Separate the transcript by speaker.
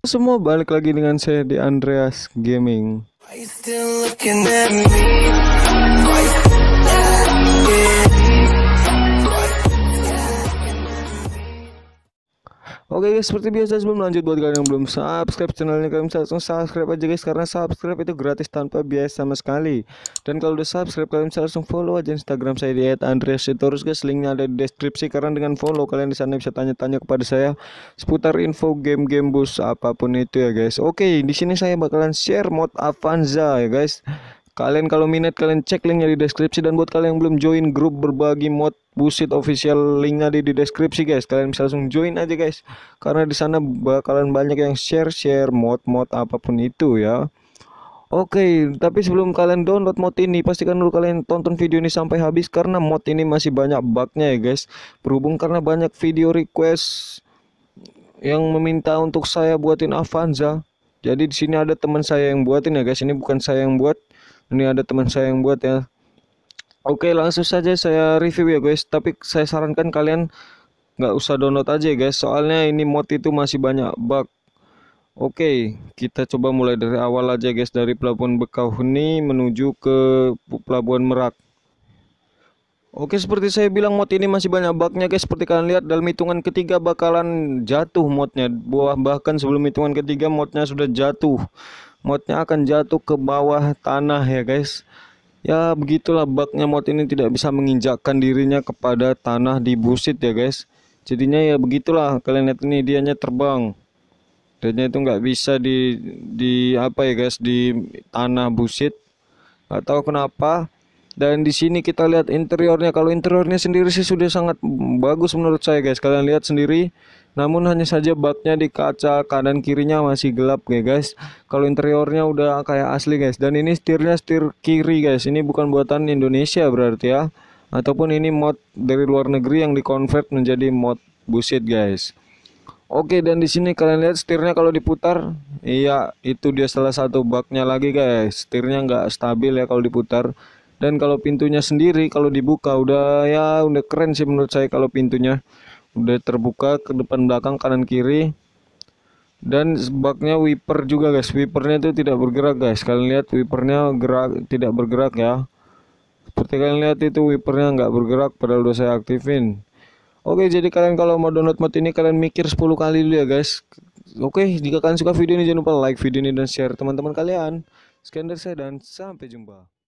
Speaker 1: Semua balik lagi dengan saya di Andreas Gaming. Oke okay guys, seperti biasa sebelum lanjut buat kalian yang belum subscribe channel ini kalian bisa langsung subscribe aja guys karena subscribe itu gratis tanpa biaya sama sekali. Dan kalau udah subscribe kalian bisa langsung follow aja Instagram saya di @andreasitorus guys. Linknya ada di deskripsi karena dengan follow kalian di sana bisa tanya-tanya kepada saya seputar info game-game bus apapun itu ya guys. Oke, okay, di sini saya bakalan share mod Avanza ya guys. Kalian kalau minat kalian cek linknya di deskripsi dan buat kalian yang belum join grup berbagi mod busit official linknya di, di deskripsi guys. Kalian bisa langsung join aja guys. Karena di sana bakalan banyak yang share-share mod-mod apapun itu ya. Oke, okay, tapi sebelum kalian download mod ini, pastikan dulu kalian tonton video ini sampai habis karena mod ini masih banyak bugnya ya guys. Berhubung karena banyak video request yang meminta untuk saya buatin Avanza. Jadi di sini ada teman saya yang buatin ya guys. Ini bukan saya yang buat ini ada teman saya yang buat ya oke langsung saja saya review ya guys tapi saya sarankan kalian nggak usah download aja ya, guys soalnya ini mod itu masih banyak bug Oke, kita coba mulai dari awal aja guys dari pelabuhan Bekahuni menuju ke pelabuhan Merak. Oke, seperti saya bilang mod ini masih banyak bugnya guys. Seperti kalian lihat dalam hitungan ketiga bakalan jatuh modnya. Bahkan sebelum hitungan ketiga modnya sudah jatuh modnya akan jatuh ke bawah tanah ya guys ya begitulah baknya mod ini tidak bisa menginjakkan dirinya kepada tanah di busit ya guys jadinya ya begitulah kalian lihat ini dianya terbang dianya itu nggak bisa di di apa ya guys di tanah busit atau kenapa dan di sini kita lihat interiornya. Kalau interiornya sendiri sih sudah sangat bagus menurut saya guys. Kalian lihat sendiri. Namun hanya saja baknya di kaca kanan kirinya masih gelap ya guys. Kalau interiornya udah kayak asli guys. Dan ini setirnya setir kiri guys. Ini bukan buatan Indonesia berarti ya. Ataupun ini mod dari luar negeri yang dikonvert menjadi mod busit guys. Oke dan di sini kalian lihat setirnya kalau diputar, iya itu dia salah satu baknya lagi guys. Setirnya nggak stabil ya kalau diputar dan kalau pintunya sendiri kalau dibuka udah ya udah keren sih menurut saya kalau pintunya udah terbuka ke depan belakang kanan kiri dan sebabnya wiper juga guys wipernya itu tidak bergerak guys kalian lihat wipernya gerak tidak bergerak ya seperti kalian lihat itu wipernya nggak bergerak padahal udah saya aktifin oke jadi kalian kalau mau download mod ini kalian mikir 10 kali dulu ya guys oke jika kalian suka video ini jangan lupa like video ini dan share teman-teman kalian sekian dari saya dan sampai jumpa